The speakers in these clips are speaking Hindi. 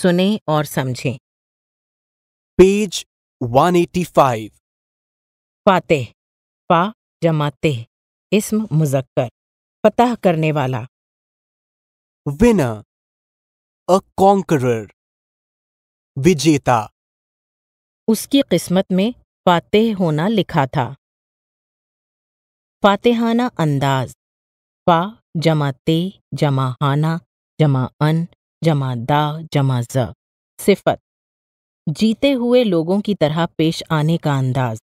सुने और समझें पेज 185 फाते पा जमाते इसम मुजक्कर फतह करने वाला विनर अ कॉन्करर विजेता उसकी किस्मत में फातेह होना लिखा था फातेहाना अंदाज फा जमाते जमाहाना जमा अन जमा दा जमा ज सिफत जीते हुए लोगों की तरह पेश आने का अंदाज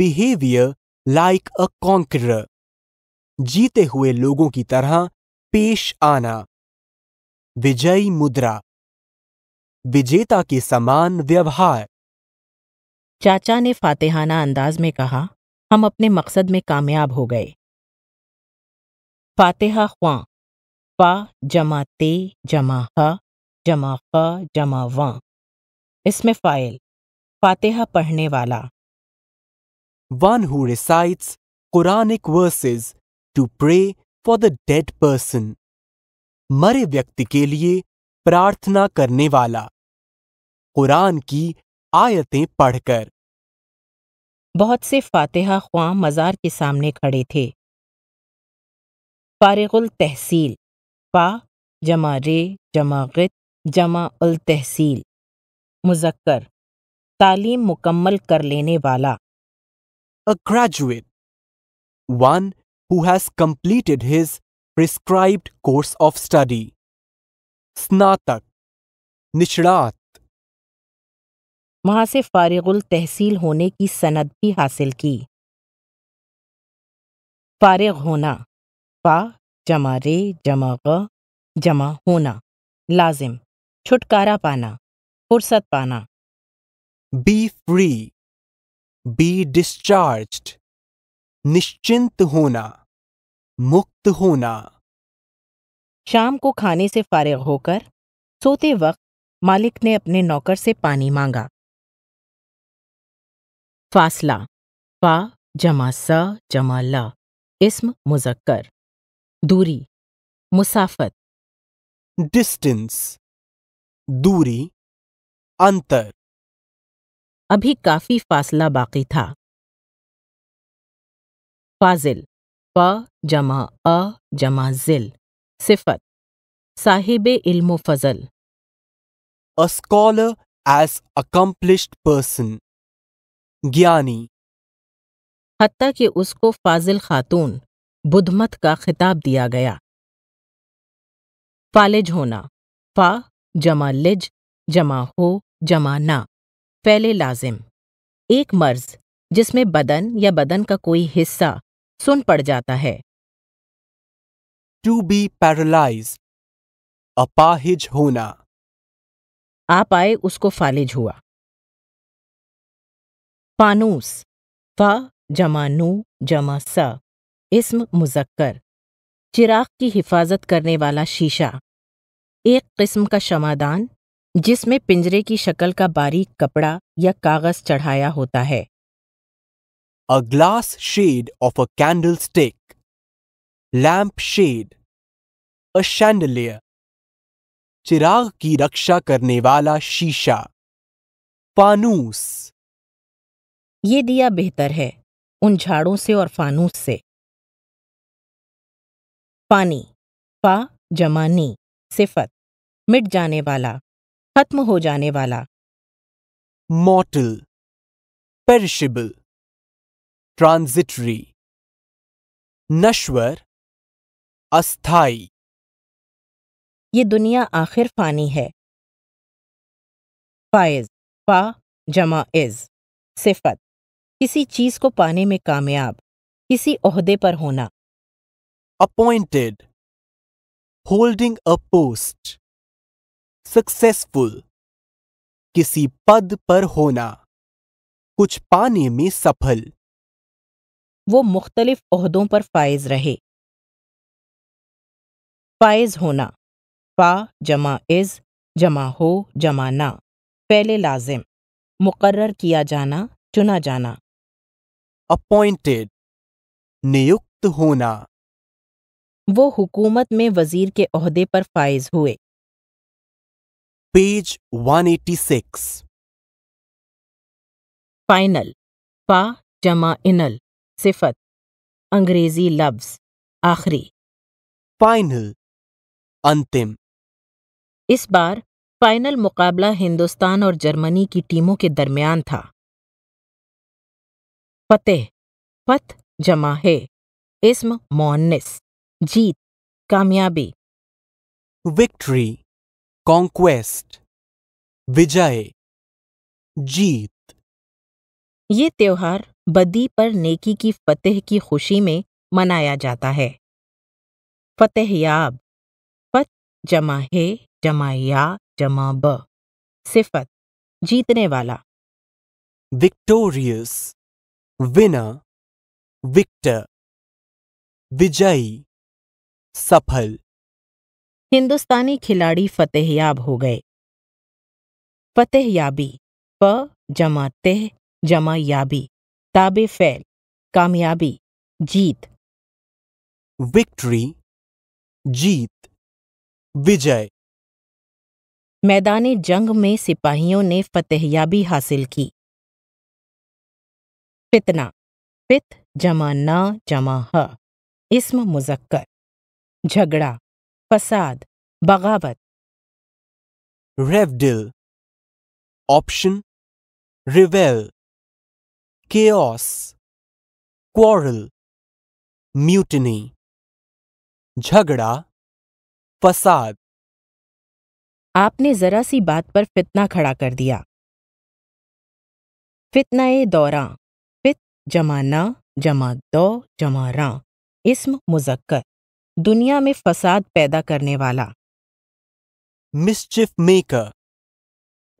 बिहेवियर लाइक अ कॉन्क्र जीते हुए लोगों की तरह पेश आना विजयी मुद्रा विजेता के समान व्यवहार चाचा ने फातेहाना अंदाज में कहा हम अपने मकसद में कामयाब हो गए फातेहा ख्वां फ़ा जमा ते जमा ह जमा ख़ा जमा व इसमें फ़ाइल फातेहा पढ़ने वाला one who recites Quranic verses to pray for the dead person मरे व्यक्ति के लिए प्रार्थना करने वाला कुरान की आयतें पढ़कर बहुत से फातेहा ख्वा मज़ार के सामने खड़े थे फारिगुल तहसील पा जमा रे जमा गित जमा उल तहसील मुजक्कर तालीम मुकम्मल कर लेने वाला a graduate one who has completed his prescribed course of study स्नातक निष्णात वहां से फारिगुल तहसील होने की सनद भी हासिल की फारिग होना पा जमा रे जमा ग जमा होना लाजिम छुटकारा पाना फुर्सत पाना बी फ्री बी डिस्चार्ज निश्चिंत होना मुक्त होना शाम को खाने से फारिग होकर सोते वक्त मालिक ने अपने नौकर से पानी मांगा फासला फा जमा स जमा ल इसम मुजक्कर दूरी मुसाफत डिस्टेंस दूरी अंतर अभी काफी फासला बाकी था फाजिल प जमा अ जमा जिल सिफत साहिब इल्म फजल a scholar as accomplished person ज्ञानी हत्या कि उसको फाजिल खातून बुद्धमत का खिताब दिया गया फालिज होना फा जमा लिज जमा हो जमा ना पहले लाजिम एक मर्ज जिसमें बदन या बदन का कोई हिस्सा सुन पड़ जाता है टू बी पैरालाइज अपाहिज होना आप आए उसको फालिज हुआ फानूस फा जमा नू जमा सा इस्म मुजक्कर चिराग की हिफाजत करने वाला शीशा एक किस्म का शमादान जिसमें पिंजरे की शक्ल का बारीक कपड़ा या कागज चढ़ाया होता है a glass shade of a candle stick lamp shade a chandelier चिराग की रक्षा करने वाला शीशा फानूस ये दिया बेहतर है उन झाड़ों से और फानूस से पानी पा जमानी सिफत मिट जाने वाला खत्म हो जाने वाला मॉटल पेरिशेबल ट्रांजिटरी नश्वर अस्थाई ये दुनिया आखिर फानी है फाइज पा जमा इज सिफत किसी चीज को पाने में कामयाब किसी ओहदे पर होना appointed holding a post successful किसी पद पर होना कुछ पाने में सफल वो मुख्तलिफ अहदों पर फायज रहे फायज होना फा जमा इज जमा हो जमा ना पहले लाजिम मुकर्र किया जाना चुना जाना अपॉइंटेड नियुक्त होना वो हुकूमत में वजीर के अहदे पर फाइज हुए पेज 186 फाइनल पा जमा इनल सिफत अंग्रेजी लफ्ज आखिरी फाइनल अंतिम इस बार फाइनल मुकाबला हिंदुस्तान और जर्मनी की टीमों के दरमियान था फतेह पथ जमा है इसम मोन्निस जीत कामयाबी विक्ट्री कॉन्क्वेस्ट विजय जीत ये त्योहार बदी पर नेकी की फतेह की खुशी में मनाया जाता है फतेहयाब फत जमा हे जमा या जमा ब सिफत जीतने वाला विक्टोरियस विनर विक्टर विजयी सफल हिंदुस्तानी खिलाड़ी फतेहयाब हो गए फतेहयाबी प जमा तेह जमा याबी ताबे फैल कामयाबी जीत विक्ट्री जीत विजय मैदानी जंग में सिपाहियों ने फतेहयाबी हासिल की फितना फित जमा ना जमा ह इस्म मुजक्कर झगड़ा फसाद बगावत रेवडिल option revel chaos quarrel mutiny झगड़ा फसाद आपने जरा सी बात पर फितना खड़ा कर दिया फितना दौरा फित जमा ना जमा दो जमा रा इसम मुजक्कर दुनिया में फसाद पैदा करने वाला मिस्चिफ मेकर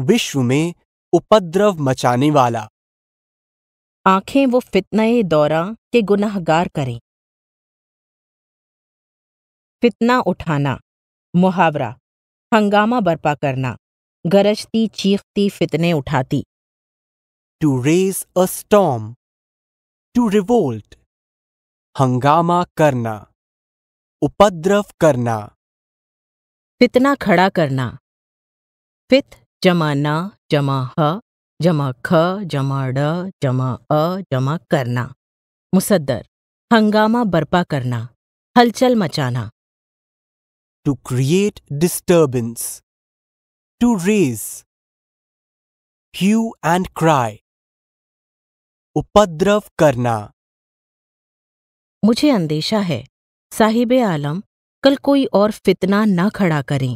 विश्व में उपद्रव मचाने वाला आंखें वो फितनाए दौरा के गुनाहगार करें फितना उठाना मुहावरा हंगामा बर्पा करना गरजती चीखती फितने उठाती to raise a storm to revolt हंगामा करना उपद्रव करना फितना खड़ा करना फित जमा न जमा ह जमा ख जमा ड जमा अ जमा करना मुसद्दर हंगामा बर्पा करना हलचल मचाना to create disturbance to raise hue and cry उपद्रव करना मुझे अंदेशा है साहिब आलम कल कोई और फितना ना खड़ा करें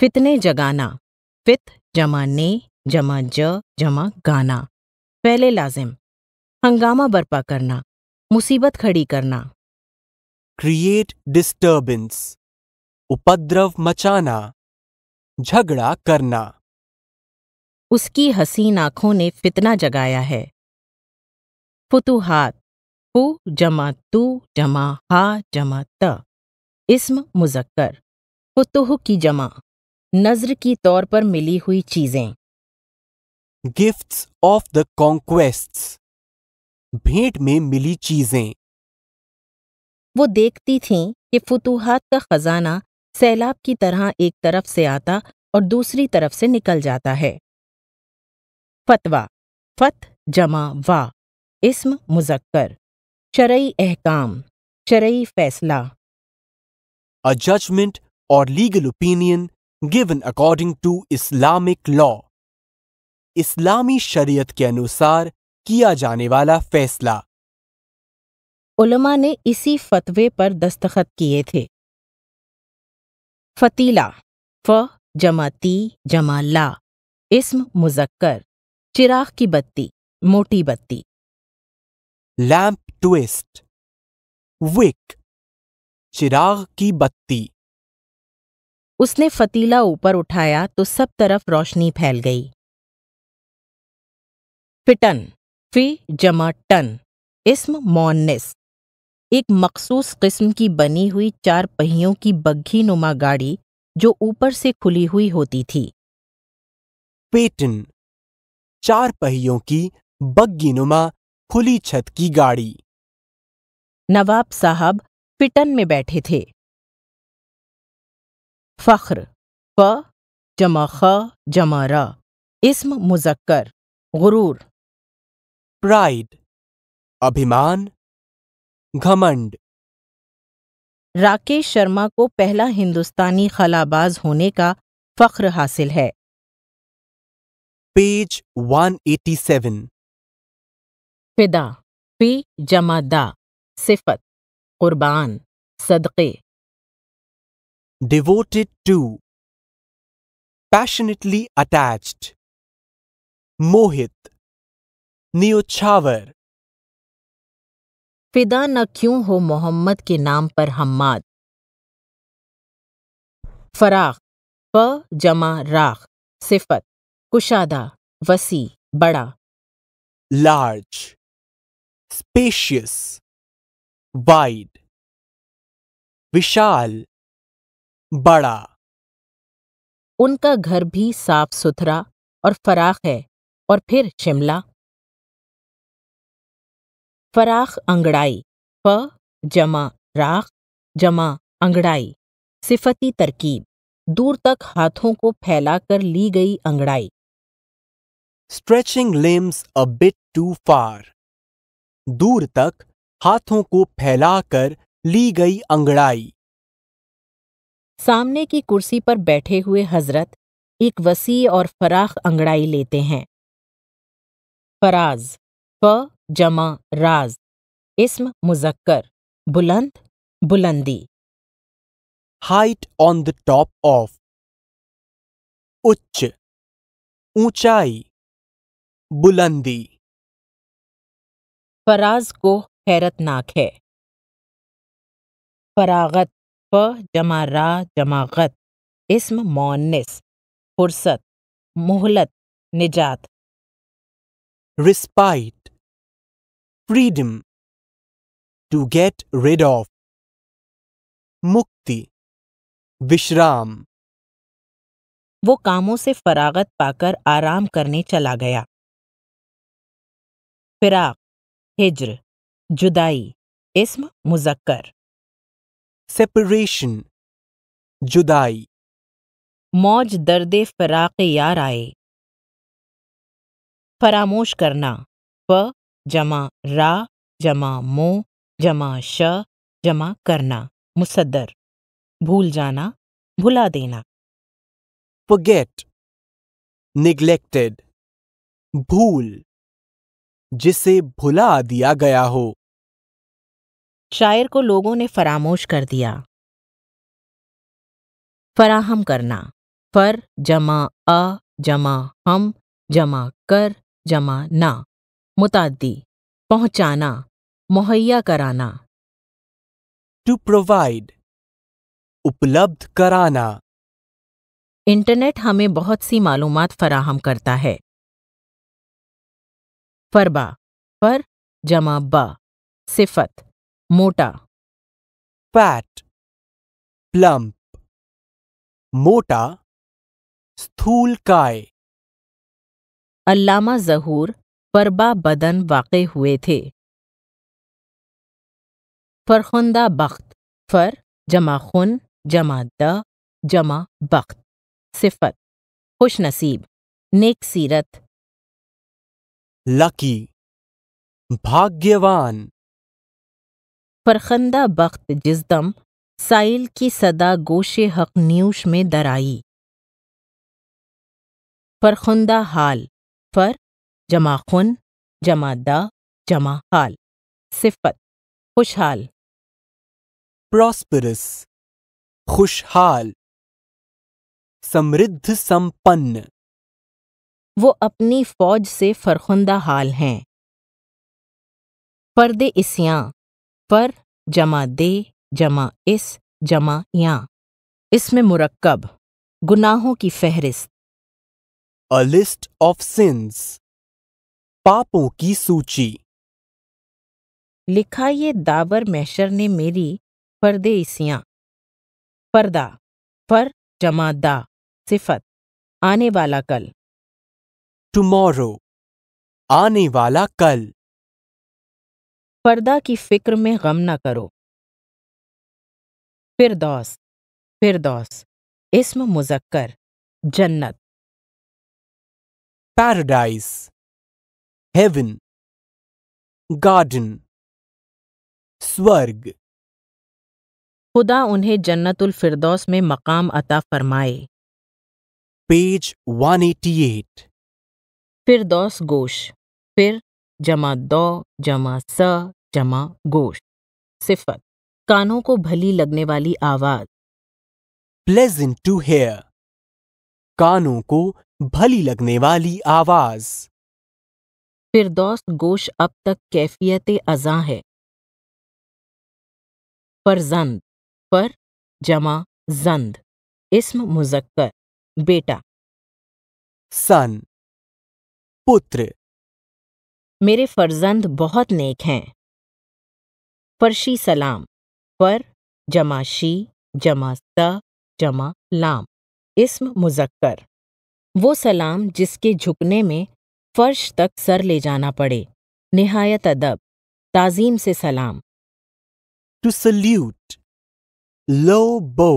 फितने जगाना फित जमा ने जमा ज जमा गाना पहले लाजिम हंगामा बर्पा करना मुसीबत खड़ी करना क्रिएट डिस्टर्बेंस उपद्रव मचाना झगड़ा करना उसकी हसीन आंखों ने फितना जगाया है फुतुहात हु जमा तू जमा हा जमा त इस्म मुजक्कर फतुह की जमा नजर की तौर पर मिली हुई चीजें गिफ्ट्स ऑफ द कॉन्क्वेस्ट भेंट में मिली चीजें वो देखती थीं कि फतूहात का खजाना सैलाब की तरह एक तरफ से आता और दूसरी तरफ से निकल जाता है फतवा फत जमा वा इसम मुजक्कर शरई अहकाम शरई फैसला a judgement or legal opinion given according to Islamic law इस्लामी शरीयत के अनुसार किया जाने वाला फैसला उलमा ने इसी फतवे पर दस्तखत किए थे फतीला फ जमाती जमाला इसम मुजक्कर चिराग की बत्ती मोटी बत्ती लैंप ट्विस्ट विक चिराग की बत्ती उसने फतीला ऊपर उठाया तो सब तरफ रोशनी फैल गई फिटन फी जमा टन इसम मोनिस एक मखसूस किस्म की बनी हुई चार पहियों की बग्घी नुमा गाड़ी जो ऊपर से खुली हुई होती थी पेटन चार पहियों की बग्घी नुमा खुली छत की गाड़ी नवाब साहब पिटन में बैठे थे फख्र प जमा ख जमा र इसम मुजक्कर गुरूर प्राइड अभिमान घमंड राकेश शर्मा को पहला हिंदुस्तानी खलाबाज होने का फख्र हासिल है पेज 187 फिदा पी जमा दा सिफत कुर्बान सदके डिवोटेड टू पैशनेटली अटैच्ड मोहित नियोछावर फिदा न क्यों हो मोहम्मद के नाम पर हम्माद फराख प जमा राख सिफत कुशादा वसी बड़ा लार्ज स्पेशियस वाइड विशाल बड़ा उनका घर भी साफ सुथरा और फराख है और फिर शिमला फराख अंगड़ाई फ जमा राख जमा अंगड़ाई सिफती तरकीब दूर तक हाथों को फैलाकर ली गई अंगड़ाई stretching limbs a bit too far दूर तक हाथों को फैलाकर ली गई अंगड़ाई सामने की कुर्सी पर बैठे हुए हजरत एक वसी और फराख अंगड़ाई लेते हैं फराज फ जमा राज इस्म मुजक्कर बुलंद बुलंदी height on the top of उच्च ऊंचाई बुलंदी फराज को हैरतनाक है फरागत फ जमा रा जमा गत इसम मोनिस फुर्सत मोहलत निजात respite freedom to get rid of मुक्ति विश्राम वो कामों से फरागत पाकर आराम करने चला गया फिराक हिज्र जुदाई इसम मुजक्कर सेपरेशन जुदाई मौज दर्द फराक यार आए फरामोश करना प जमा रा जमा मो जमा श जमा करना मुसदर भूल जाना भुला देना forget निग्लेक्टेड भूल जिसे भुला दिया गया हो शायर को लोगों ने फरामोश कर दिया फराहम करना फर जमा अ जमा हम जमा कर जमा ना मुतादी पहुंचाना मुहैया कराना टू प्रोवाइड उपलब्ध कराना इंटरनेट हमें बहुत सी मालूम फराहम करता है फरबा फर जमा बा सिफत मोटा पैट प्लम्प मोटा स्थूलकाय अल्लामा जहूर परबा बदन वाक़ हुए थे फरखुंदा बख्त फर जमा खुन जमा द जमा बख्त सिफत खुश नसीब नेक सीरत लकी भाग्यवान फरखंदा बख्त जिस दम साइल की सदा गोशे हक न्यूश में दराई फरखुंदा हाल फर जमा खुन जमा दा जमा हाल सिफत खुशहाल प्रॉस्परस खुशहाल समृद्ध संपन्न वो अपनी फौज से फरखुंदा हाल हैं फर्द इसिया पर जमा दे जमा इस जमा या इसमें मुरक्कब गुनाहों की फहरिस्त अ लिस्ट ऑफ सिंस पापों की सूची लिखा ये दावर मैशर ने मेरी परदेसियाँ पर्दा पर जमा दा सिफत आने वाला कल टुमारो आने वाला कल पर्दा की फिक्र में गम ना करो फिरदौस फिरदौस इसम मुजक्कर जन्नत पैराडाइज हेवन गार्डन स्वर्ग खुदा उन्हें जन्नतुल फिरदौस में मकाम अता फरमाए पेज 188 फिरदौस गोश फिर जमा दौ जमा स जमा गोश्त सिफत कानों को भली लगने वाली आवाज प्लेजेंट टू हेयर कानों को भली लगने वाली आवाज फिर दोस्त गोश अब तक कैफियत अजा है फरजंद पर जमा जंद इसम मुजक्कर बेटा सन पुत्र मेरे फर्जंद बहुत नेक हैं फर्शी सलाम पर जमा शी जमा सा जमा लाम इसम मुजक्कर वो सलाम जिसके झुकने में फर्श तक सर ले जाना पड़े निहायत अदब ताजीम से सलाम टू सल्यूट लो बो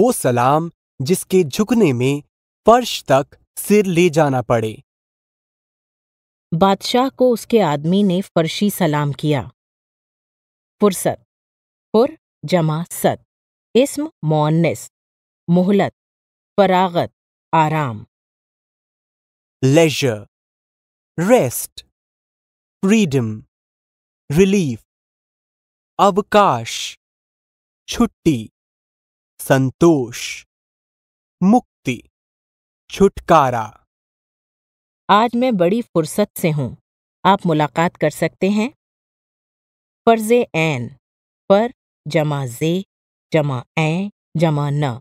वो सलाम जिसके झुकने में फर्श तक सिर ले जाना पड़े बादशाह को उसके आदमी ने फर्शी सलाम किया फुर्सत पुर जमा सत इसम मोन्निस मोहलत फरागत आराम लेजर रेस्ट फ्रीडम रिलीफ अवकाश छुट्टी संतोष मुक्ति छुटकारा आज मैं बड़ी फुर्सत से हूँ आप मुलाकात कर सकते हैं फ़र्ज़ एन पर जमा जे जमा ए जमा न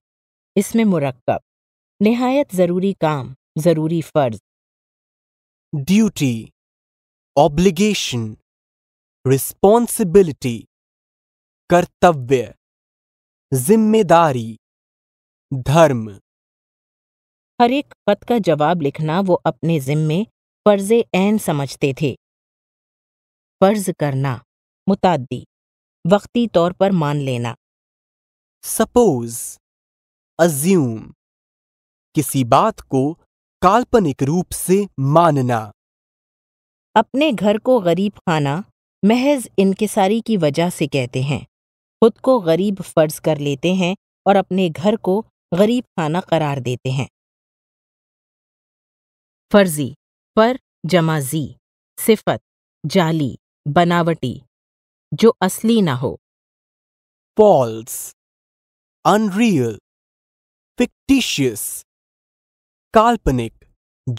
इसमें मुरक्कब नहायत ज़रूरी काम ज़रूरी फ़र्ज ड्यूटी ऑब्लिगेशन रिस्पॉन्सिबिलिटी कर्तव्य जिम्मेदारी धर्म हर एक पद का जवाब लिखना वो अपने जिम्मे फ़र्ज़ ऐन समझते थे फ़र्ज़ करना मुतादी वक्ती तौर पर मान लेना सपोज अज्यूम किसी बात को काल्पनिक रूप से मानना अपने घर को गरीब खाना महज इनकसारी की वजह से कहते हैं खुद को गरीब फर्ज कर लेते हैं और अपने घर को गरीब खाना करार देते हैं फर्जी पर जमाजी सिफत जाली बनावटी जो असली ना हो फॉल्स अनरियल फिक्टिशियस काल्पनिक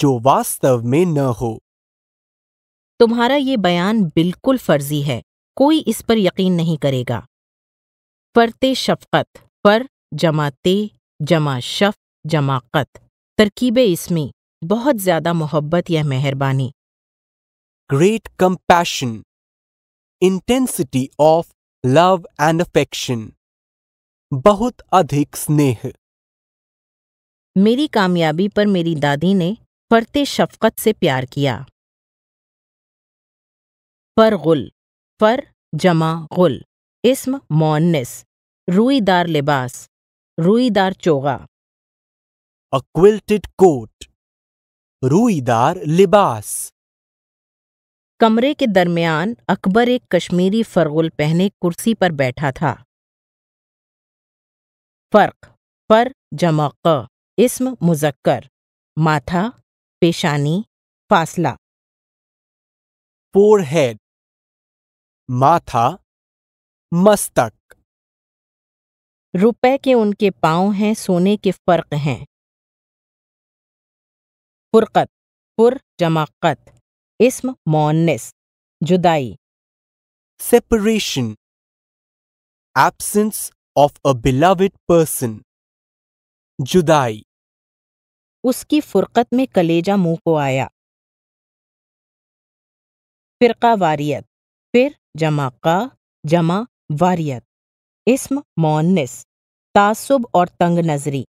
जो वास्तव में न हो तुम्हारा ये बयान बिल्कुल फर्जी है कोई इस पर यकीन नहीं करेगा फरते शफकत पर जमाते जमा शफ जमाकत तरकीबे इसमें बहुत ज्यादा मोहब्बत या मेहरबानी great compassion intensity of love and affection बहुत अधिक स्नेह मेरी कामयाबी पर मेरी दादी ने फरते शफकत से प्यार किया पर गुल पर जमा गुल इसम मोन्निस रुईदार लिबास रुईदार चोगा अक्विल्टेड कोट रुईदार लिबास कमरे के दरमियान अकबर एक कश्मीरी फरगुल पहने कुर्सी पर बैठा था फ़र्क फ़र जमा क इसम मुजक्कर माथा पेशानी फासला फोरहेड माथा मस्तक रुपए के उनके पांव हैं सोने के फर्क हैं फ़ुरक़त पुर जमाकत क़त इसम मोनस जुदाई separation absence of a beloved person जुदाई उसकी फुरकत में कलेजा मुंह को आया फिरका वारियत फिर जमा का जमा वारियत इसम मोनस तासुब और तंग नजरी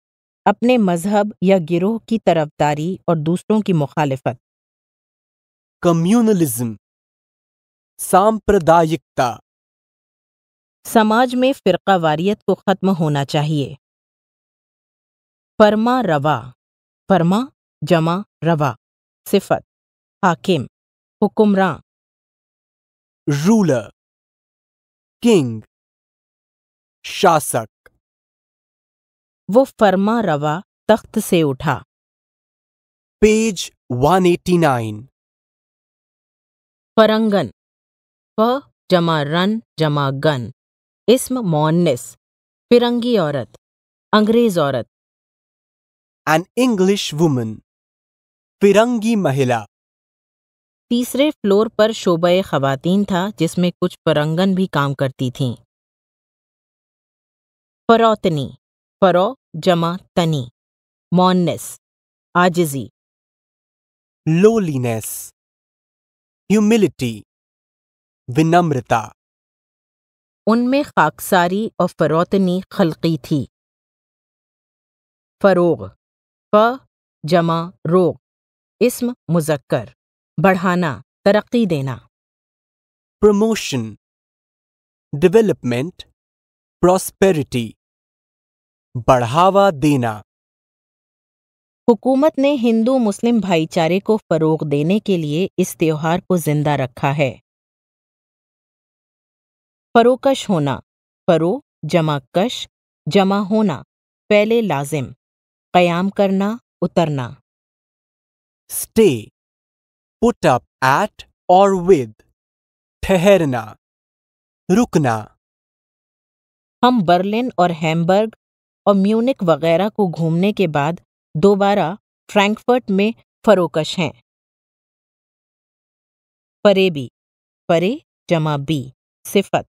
अपने मजहब या गिरोह की तरफदारी और दूसरों की मुखालफत कम्युनलिज्म सांप्रदायिकता समाज में फिरका को खत्म होना चाहिए फरमा रवा फरमा जमा रवा सिफत हाकिम हुकुमरान रूलर किंग शासक वो फर्मा रवा तख्त से उठा पेज 189 परंगन प जमा रन जमा गन इस्म मोनिस फिरंगी औरत अंग्रेज औरत एन इंग्लिश वुमन फिरंगी महिला तीसरे फ्लोर पर शोबे खवातीन था जिसमें कुछ फरंगन भी काम करती थीं परौतनी फ़रो जमा तनी मॉननेस आजिजी लोलीनेस ह्यूमिलिटी विनम्रता उनमें खाकसारी और फरोतनी खलकी थी फरोग फ जमा रोग इसम मुजक्कर बढ़ाना तरक्की देना प्रमोशन डेवलपमेंट प्रॉस्पेरिटी बढ़ावा देना हुकूमत ने हिंदू मुस्लिम भाईचारे को फरोग देने के लिए इस त्योहार को जिंदा रखा है फरोकश होना फरो जमा कश जमा होना पहले लाजिम कयाम करना उतरना stay put up at or with ठहरना रुकना हम बर्लिन और हैमबर्ग और म्यूनिक वगैरह को घूमने के बाद दोबारा फ्रैंकफर्ट में फरोकश हैं परेबी परे जमा बी सिफत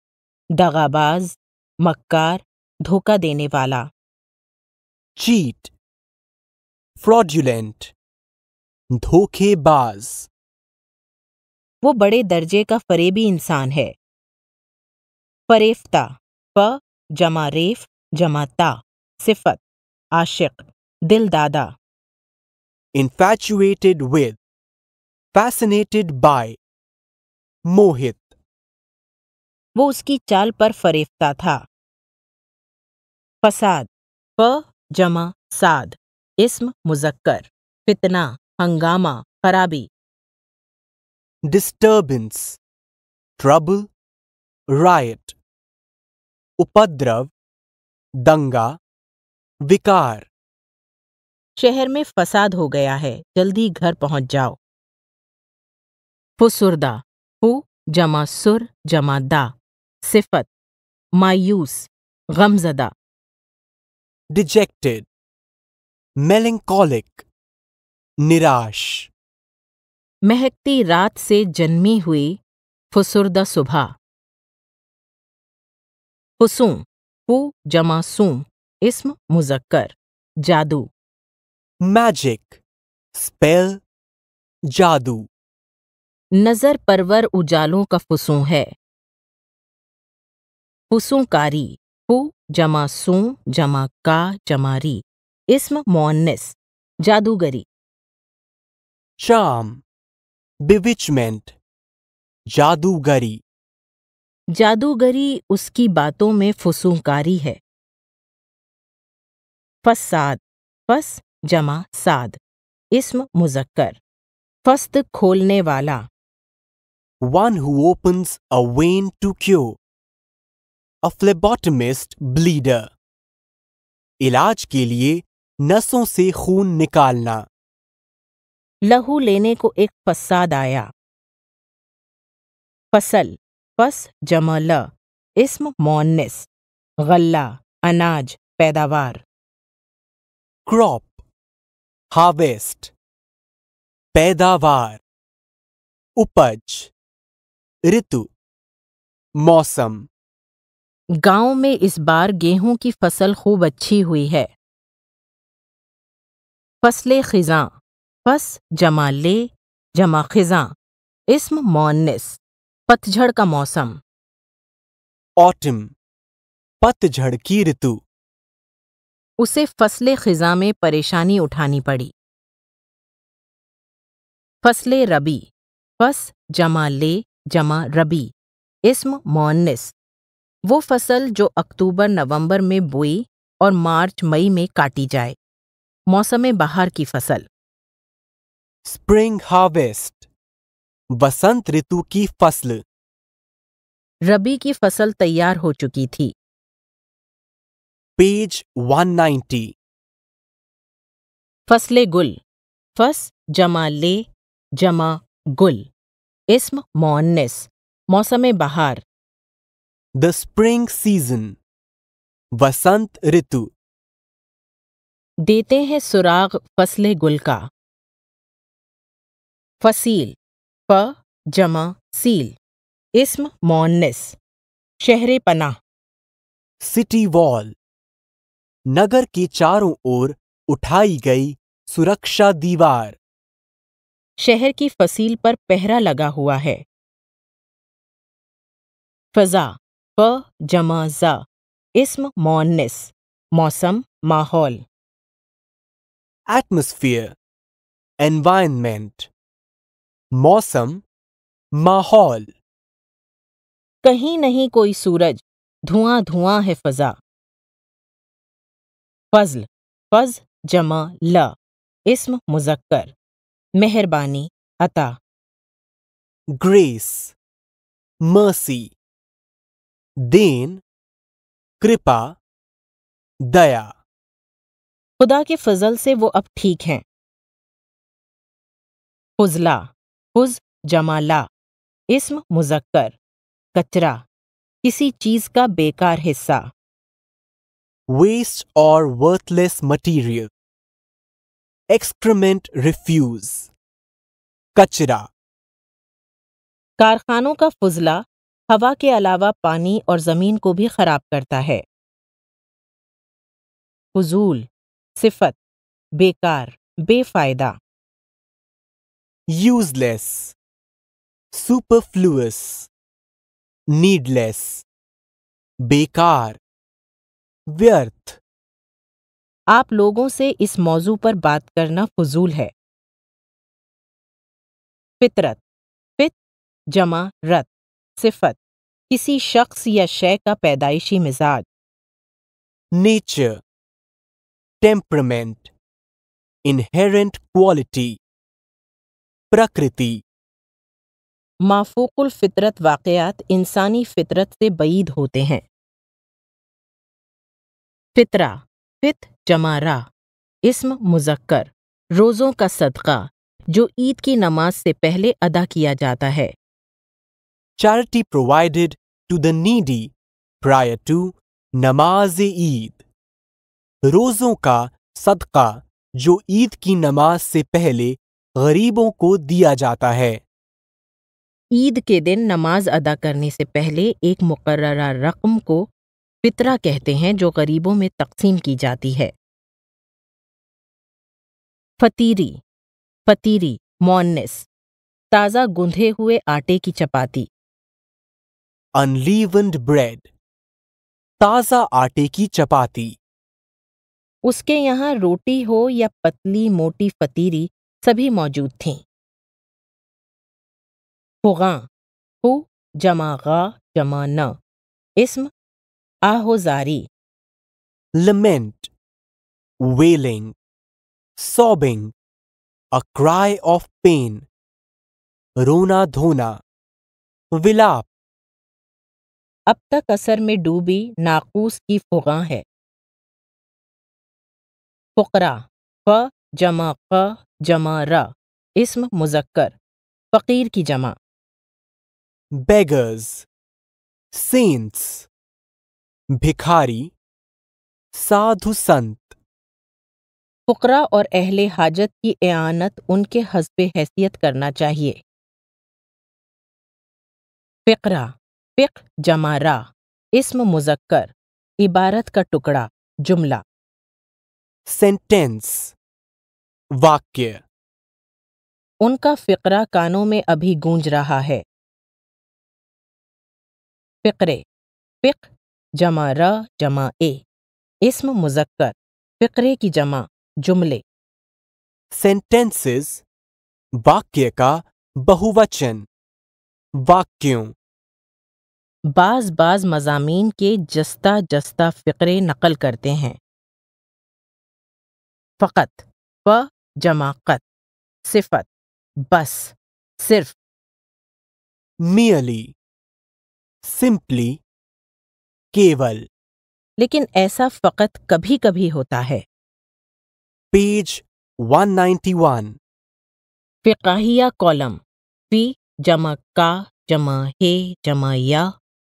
दगाबाज मक्कार धोखा देने वाला चीट फ्रॉडुलेंट धोखेबाज वो बड़े दर्जे का फरेबी इंसान है परेफ्ता प जमा रेफ जमा ता सिफत आशिक दिल दादा infatuated विद फैसिनेटेड बाय मोहित वो उसकी चाल पर फरेफता था फसाद फ जमा साद इस्म मुजक्कर फितना हंगामा खराबी डिस्टर्बेंस ट्रबल राइट उपद्रव दंगा विकार शहर में फसाद हो गया है जल्दी घर पहुंच जाओ फुसुरदा फु जमा सुर जमा दा सिफत मायूस गमजदा डिजेक्टेड मेलिंकॉलिक निराश महकती रात से जन्मी हुई फुसुरदा सुबह फुसू पु जमा सू इसम मुजक्कर जादू मैजिक स्पेल जादू नजर परवर उजालों का फुसू है फुसूकारी फू जमा सू जमा का जमारी इसम मोन्निस जादूगरी चाम बिविचमेंट जादूगरी जादूगरी उसकी बातों में फुसूकारी है फसाद फस जमा साद इस्म मुजक्कर फस्त खोलने वाला one who opens a vein to cure. A phlebotomist bleeder इलाज के लिए नसों से खून निकालना लहू लेने को एक फसाद आया फसल फस जमा ल इस्म मोनिस गल्ला अनाज पैदावार क्रॉप हार्वेस्ट पैदावार उपज ऋतु मौसम गांव में इस बार गेहूं की फसल खूब अच्छी हुई है फसले खिजां फस जमा ले जमा खिजां इसम मोनिस पतझड़ का मौसम ऑटम पतझड़ की ऋतु उसे फसल खिजा में परेशानी उठानी पड़ी फसले रबी फस जमा ले जमा रबी इस्म मोनिस वो फसल जो अक्टूबर नवंबर में बोई और मार्च मई में काटी जाए मौसम बाहर की फसल स्प्रिंग हार्वेस्ट बसंत ऋतु की फसल रबी की फसल तैयार हो चुकी थी पेज 190 फसले गुल फस जमा ले जमा गुल इसम मोन्निस मौसम बहार द स्प्रिंग सीजन वसंत ऋतु देते हैं सुराग फसले गुल का फसील फ जमा सील इसम मोन्निस शहरे पना सिटी वॉल नगर की चारों ओर उठाई गई सुरक्षा दीवार शहर की फसील पर पहरा लगा हुआ है फजा फ जमा जा इसम मोनिस मौसम माहौल एटमोस्फियर एनवायरमेंट मौसम माहौल कहीं नहीं कोई सूरज धुआं धुआं है फजा फ़ज़ल फ़ज़ जमा ल इसम मुज़क्कर मेहरबानी अता ग्रेस मसी देन कृपा दया खुदा के फजल से वो अब ठीक हैं फुजला फुज जमाला इसम मुजक्कर कचरा किसी चीज का बेकार हिस्सा waste or worthless material excrement refuse कचरा कारखानों का फुजला हवा के अलावा पानी और जमीन को भी खराब करता है फजूल सिफत बेकार बेफायदा यूजलेस सुपरफ्लूस नीडलेस बेकार व्यर्थ आप लोगों से इस मौजू पर बात करना फजूल है फितरत फित जमा रत सिफत किसी शख्स या शय का पैदाइशी मिजाज नेचर टेम्परमेंट इनहेरेंट क्वालिटी प्रकृति माफोकुल फितरत वाकयात इंसानी फितरत से बईद होते हैं फितरा फित जमा रा इसम मुजक्कर रोज़ों का सदका जो ईद की नमाज से पहले अदा किया जाता है charity provided to the needy prior to namaz Eid रोज़ों का सदका जो ईद की नमाज से पहले गरीबों को दिया जाता है ईद के दिन नमाज अदा करने से पहले एक मुकर्रा रकम को फितरा कहते हैं जो गरीबों में तकसीम की जाती है फतीरी फतीरी मॉननेस ताज़ा गुंधे हुए आटे की चपाती अनलीवंड ब्रेड ताज़ा आटे की चपाती उसके यहाँ रोटी हो या पतली मोटी फतीरी सभी मौजूद थीं फुगा जमा गा जमा न इसम आहोजारी lament, wailing sobbing a cry of pain रोना धोना विलाप अब तक असर में डूबी नाकूस की फुगा है फुकरा फ जमा क जमा र इसम मुजक्कर फकीर की जमा बेगर्स सेंट्स भिखारी साधु संत फुकरा और अहले हाजत की एआनत उनके हसब हैसियत करना चाहिए फिकरा फ़िक जमारा इस्म मुजक्कर इबारत का टुकड़ा जुमला सेंटेंस वाक्य उनका फिकरा कानों में अभी गूंज रहा है फिकरे फ़िक जमा र जमा ए इसम मुजक्कर फ़िक्रे की जमा जुमले सेंटेंसेस वाक्य का बहुवचन वाक्यों बाज बाज मजामीन के जस्ता जस्ता फ़िक्रे नकल करते हैं फ़कत व जमाकत सिफत बस सिर्फ मियली सिंपली केवल लेकिन ऐसा फकत कभी कभी होता है पेज 191 फिकाहिया कॉलम पी जमा का जमा हे जमा या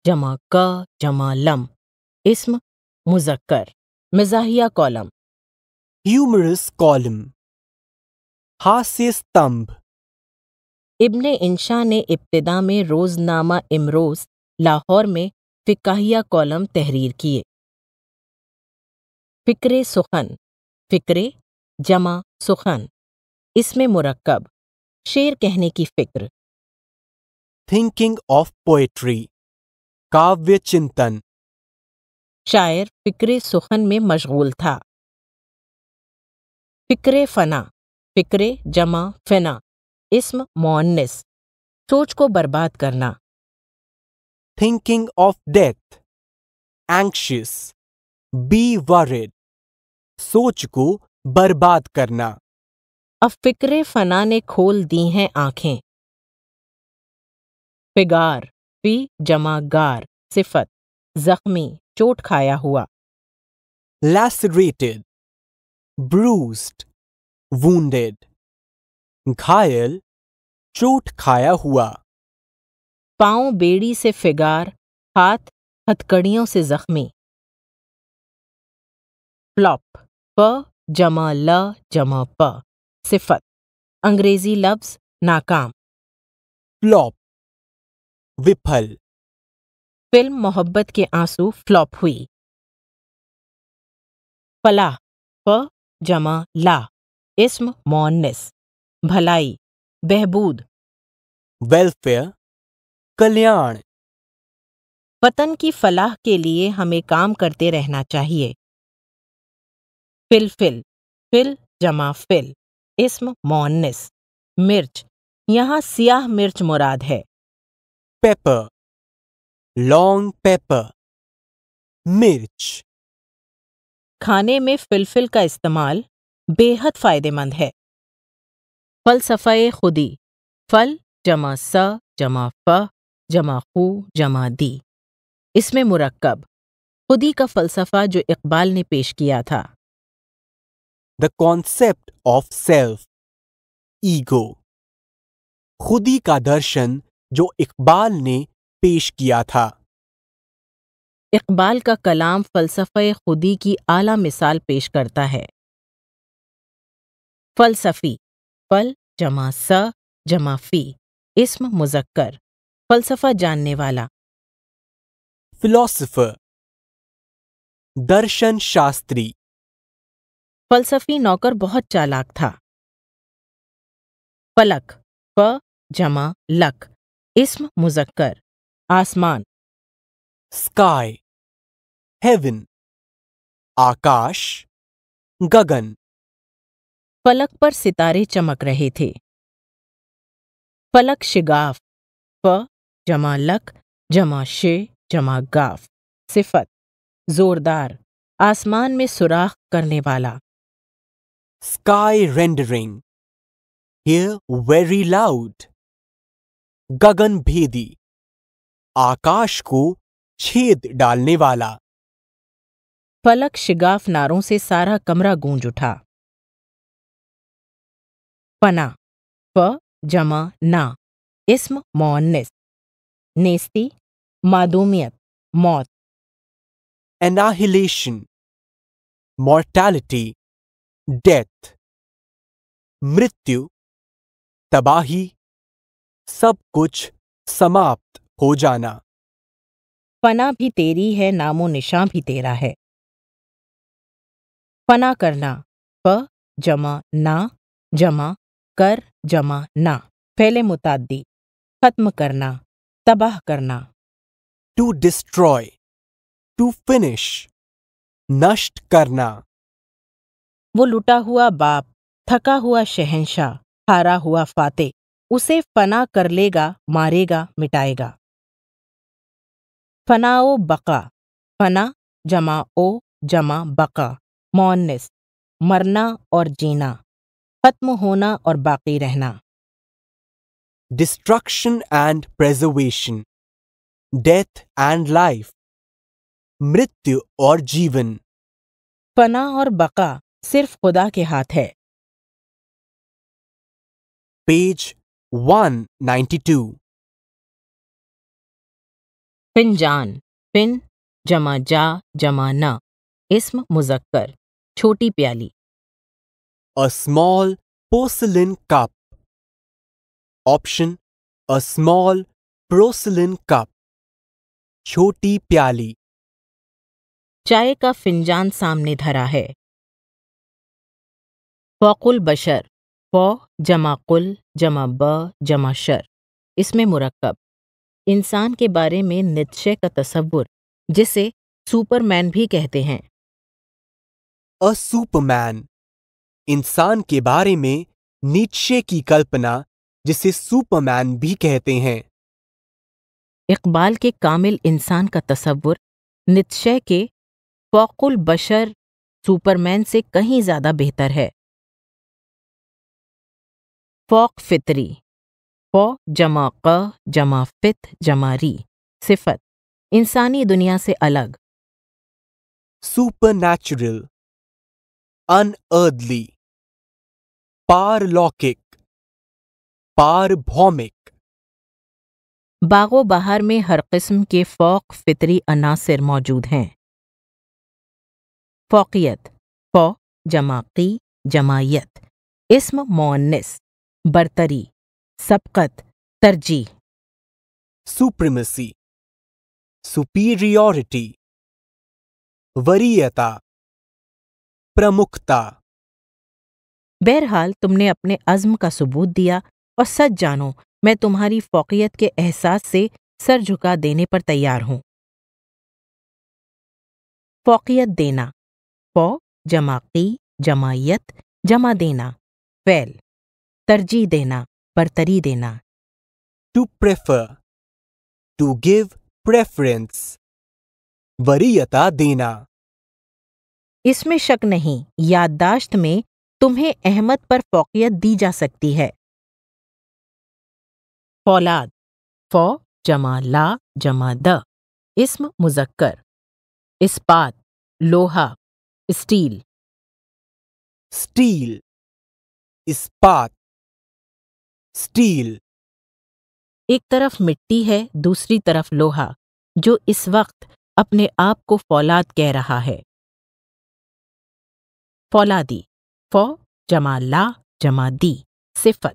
जमा क जमा लम इसम मुजक्कर मिजाहिया कॉलम ह्यूमरस कॉलम हास्य स्तंभ इब्ने इंशा ने इब्तदा में रोजनामा इमरोज लाहौर में फ़िकाहिया कॉलम तहरीर किए फिक्रे सुखन फिक्रे जमा सुखन इसमें मुरक्कब शेर कहने की फ़िक्र थिंकिंग ऑफ पोएट्री काव्य चिंतन शायर फ़िक्र सुखन में मशगूल था फिक्रे फ़ना फिक्रे जमा फ़ना इसम मोन्निस सोच को बर्बाद करना thinking of death, anxious, be worried, सोच को बर्बाद करना अब फिक्रे फना ने खोल दी हैं आंखें फिगार पी जमा गार सिफत जख्मी चोट खाया हुआ लैसरेटेड ब्रूस्ड वूडेड घायल चोट खाया हुआ पांव बेड़ी से फिगार हाथ हथकड़ियों से जख्मी प्लॉप प जमा ल जमा प सिफत अंग्रेजी लफ्ज नाकाम फ्लॉप विफल फिल्म मोहब्बत के आंसू फ्लॉप हुई फलाह प जमा ला इसम मोनिस भलाई बहबूद वेलफेयर कल्याण पतन की फलाह के लिए हमें काम करते रहना चाहिए फिल फिल फिल जमा फिल इस्म मोनिस मिर्च यहां सियाह मिर्च मुराद है पेपर लॉन्ग पेपर मिर्च खाने में फिलफिल का इस्तेमाल बेहद फ़ायदेमंद है फलसफ़े खुदी फल जमा स जमा फ जमा खू जमा दी इसमें मुरक्कब खुदी का फलसफा जो इकबाल ने पेश किया था the concept of self ego खुदी का दर्शन जो इकबाल ने पेश किया था इकबाल का कलाम फलसफे खुदी की आला मिसाल पेश करता है फलसफी फल जमा स जमा फी इसम मुजक्कर फलसफा जानने वाला फिलोसोफर दर्शन शास्त्री फलसफी नौकर बहुत चालाक था पलक प जमा लक इस्म मुजक्कर आसमान स्काई हेवन आकाश गगन पलक पर सितारे चमक रहे थे पलक शिगाफ प जमा लक जमा शे जमा गाफ सिफत जोरदार आसमान में सुराख करने वाला sky rendering hear very loud गगन भेदी आकाश को छेद डालने वाला फलक शिगाफ नारों से सारा कमरा गूंज उठा पना प जमा ना इस्म मोन्निस नेस्ती मादूमियत मौत एनाहिलेशन mortality डेथ मृत्यु तबाही सब कुछ समाप्त हो जाना फना भी तेरी है नामो निशां भी तेरा है फना करना प जमा ना जमा कर जमा ना फैले मुतादी खत्म करना तबाह करना टू डिस्ट्रॉय टू फिनिश नष्ट करना वो लुटा हुआ बाप थका हुआ शहनशाह हारा हुआ फाते उसे फना कर लेगा मारेगा मिटाएगा फनाओ बका फना जमा ओ जमा बका मोनिस मरना और जीना खत्म होना और बाकी रहना destruction and preservation death and life मृत्यु और जीवन पना और बका सिर्फ खुदा के हाथ है पेज वन 192 पिनजान पिन जमा जा जमा ना इसम मुजक्कर छोटी प्याली a small porcelain cup option a small porcelain cup छोटी प्याली चाय का फिंजान सामने धरा है फ़ौकुल बशर फ़ौ जमा कुल जमा ब जमा शर इसमें मुरक्कब इंसान के बारे में निश्चय का तस्वुर जिसे सुपरमैन भी कहते हैं अ सुपरमैन इंसान के बारे में नीचे की कल्पना जिसे सुपरमैन भी कहते हैं इकबाल के कामिल इंसान का तस्वुर नितशय के फ़ौकुल बशर सुपरमैन से कहीं ज़्यादा बेहतर है फ़ौक फितरी फ़ौ जमा क जमा फित जमा री सिफत इंसानी दुनिया से अलग सुपर नेचुरल अनअर्दली पारलौकिक पारभौमिक बागो बहार में हर किस्म के फ़ौक फितरी अनासर मौजूद हैं फ़ौकियत फ़ौ जमाकी जमायत इसम मोन्नस बरतरी सबकत तरजीह सुप्रीमेसी सुपीरियोरिटी वरीयता प्रमुखता बहरहाल तुमने अपने अज़म का सबूत दिया और सच जानो मैं तुम्हारी फोकियत के एहसास से सर झुका देने पर तैयार हूं फोकियत देना फ़ौ जमाकी जमायत जमा देना फैल तरजीह देना बरतरी देना to prefer to give preference वरीयता देना इसमें शक नहीं याददाश्त में तुम्हें अहमद पर फोकियत दी जा सकती है फौलाद फौ जमा ला जमा द इस्म मुजक्कर इस्पात लोहा स्टील स्टील इस्पात स्टील एक तरफ मिट्टी है दूसरी तरफ लोहा जो इस वक्त अपने आप को फौलाद कह रहा है फौलादी फौ जमा ला जमा दी सिफत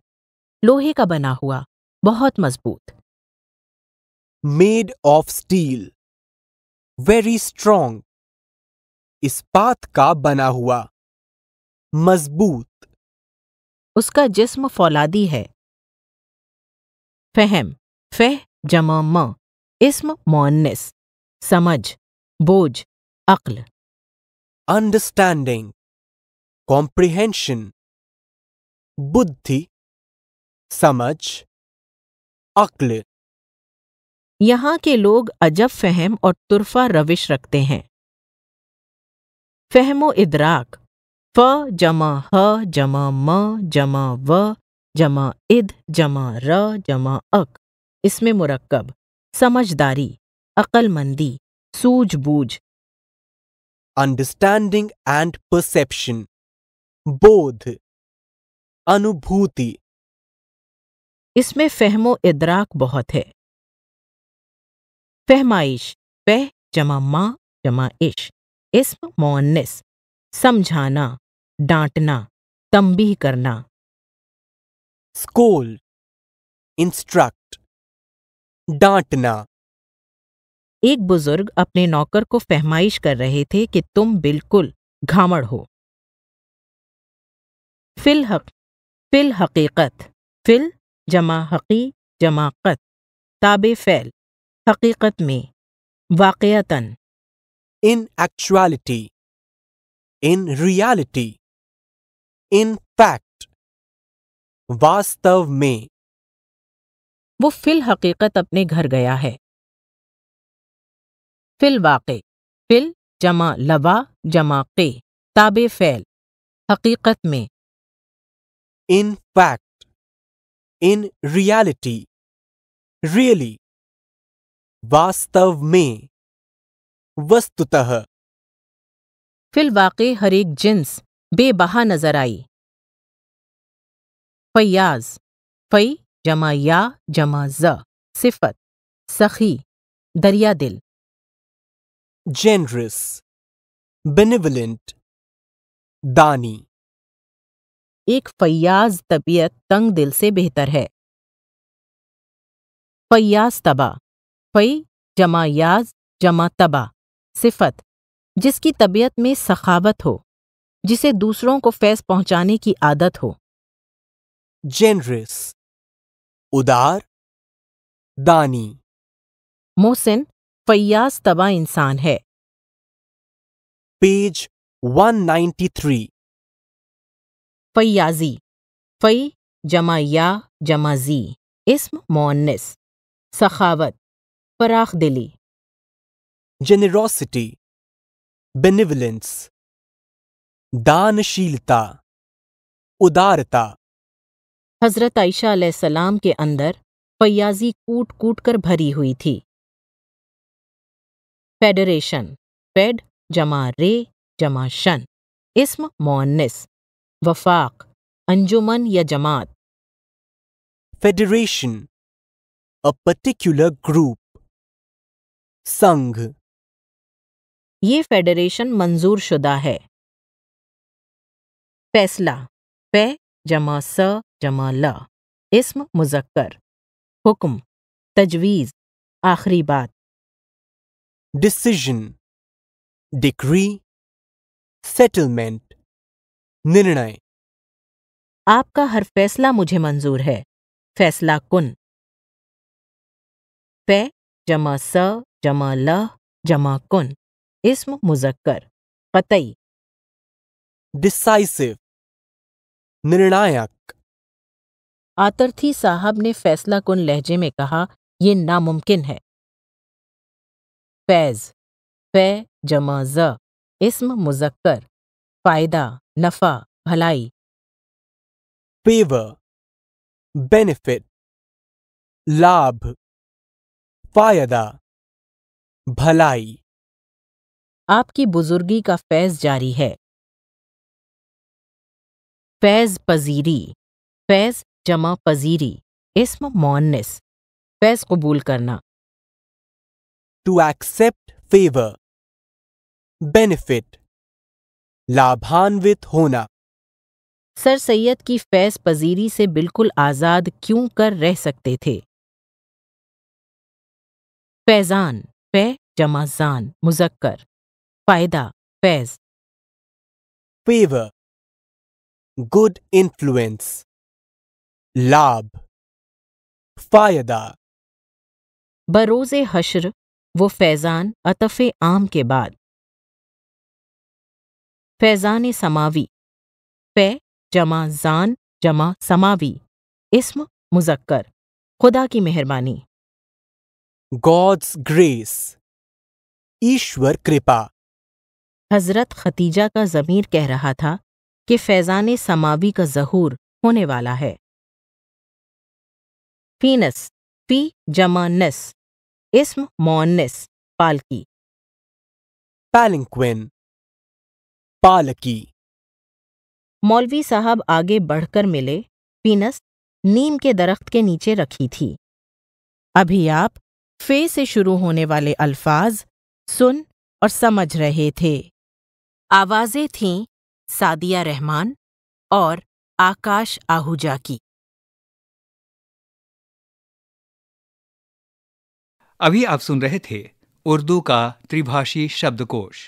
लोहे का बना हुआ बहुत मजबूत made of steel very strong इस्पात का बना हुआ मजबूत उसका जिस्म फौलादी है फहम फह जमा म मोनिस समझ बोझ अक्ल अंडरस्टैंडिंग कॉम्प्रिहेंशन बुद्धि समझ अक्ल यहाँ के लोग अजब फहम और तुरफा रविश रखते हैं फहमो इदराक फ जमा ह जमा म जमा व जमा इद जमा र जमा अक इसमें मुरक्कब समझदारी अकलमंदी सूझबूझ अंडरस्टैंडिंग एंड परसेप्शन बोध अनुभूति इसमें फहमो इदराक बहुत है फहमाइश फह जमा माँ जमा इश इसम मोन्निस समझाना डांटना तंबी करना स्कूल इंस्ट्रक्ट डांटना एक बुजुर्ग अपने नौकर को फहमाइश कर रहे थे कि तुम बिल्कुल घामड़ हो फिल हक फिल हकीकत फिल जमा हकी जमा कत ताब फ़ैल हकीकत में वाक़ता in actuality, in reality, in fact, वास्तव में वो फिल हकीकत अपने घर गया है फिल वाक़े फिल जमा लवा जमा के ताबे फ़ैल हकीकत में in fact in reality really वास्तव में वस्तुतः फिल वाकई हर एक जिन्स बेबहा नजर आई फयाज फई जमा या जमा ज सिफत सखी दरिया दिल जेनरस बेनिवलेंट दानी एक फैयाज तबीयत तंग दिल से बेहतर है फैयाज तबा फई जमा याज जमा तबा सिफत जिसकी तबीयत में सखावत हो जिसे दूसरों को फैज पहुंचाने की आदत हो जेनरिस उदार दानी मोहसिन फैयाज तबा इंसान है पेज 193 फैयाजी फ़ई जमा या जमा जी इसम मोन्निस सखावत फराख दिली जेनरॉसिटी बेनिवलेंस दानशीलता उदारता हजरत आयशा सलाम के अंदर फयाजी कूट कूट कर भरी हुई थी फेडरेशन फेड जमा रे जमा शन इसम मोनिस वफाक अंजुमन या जमात फेडरेशन अ पर्टिकुलर ग्रुप संघ ये फेडरेशन मंजूर शुदा है फैसला पे जमा स जमा ल इसम मुजक्कर हुक्म तजवीज़ आखिरी बात डिसीजन डिक्री सेटलमेंट निर्णय आपका हर फैसला मुझे मंजूर है फैसला कुन पे जमा स जमा ल जमा कुन इसम मुजक्कर कतई डिसाइसिव निर्णायक आतर्थी साहब ने फैसला कुन लहजे में कहा यह नामुमकिन है फैज फै जमा ज इसम मुजक्कर फ़ायदा नफा भलाई फेवर बेनिफिट लाभ फायदा भलाई आपकी बुजुर्गी का फैज जारी है फैज पजीरी फैज जमा पजीरी इसम मोनिस फैज कबूल करना टू एक्सेप्ट फेवर बेनिफिट लाभान्वित होना सर सैयद की फैज पजीरी से बिल्कुल आज़ाद क्यों कर रह सकते थे फैज़ान फै जमाजान मुजक्कर फायदा फैज फेवर गुड इन्फ्लुएंस लाभ फायदा बरोज़ हशर वो फैज़ान अतफ़ आम के बाद फैज़ान समावी फ़ै जमा जान जमा समावी इस्म मुजक्कर खुदा की मेहरबानी गॉड्स ग्रेस ईश्वर कृपा हजरत खतीजा का ज़मीर कह रहा था कि फैज़ान समावी का जहूर होने वाला है फीनस फी जमा नस इसम मोनस पालकी पैलिंग पालकी मौलवी साहब आगे बढ़कर मिले पीनस नीम के दरख्त के नीचे रखी थी अभी आप फे से शुरू होने वाले अल्फाज सुन और समझ रहे थे आवाज़ें थीं सादिया रहमान और आकाश आहूजा की अभी आप सुन रहे थे उर्दू का त्रिभाषी शब्दकोश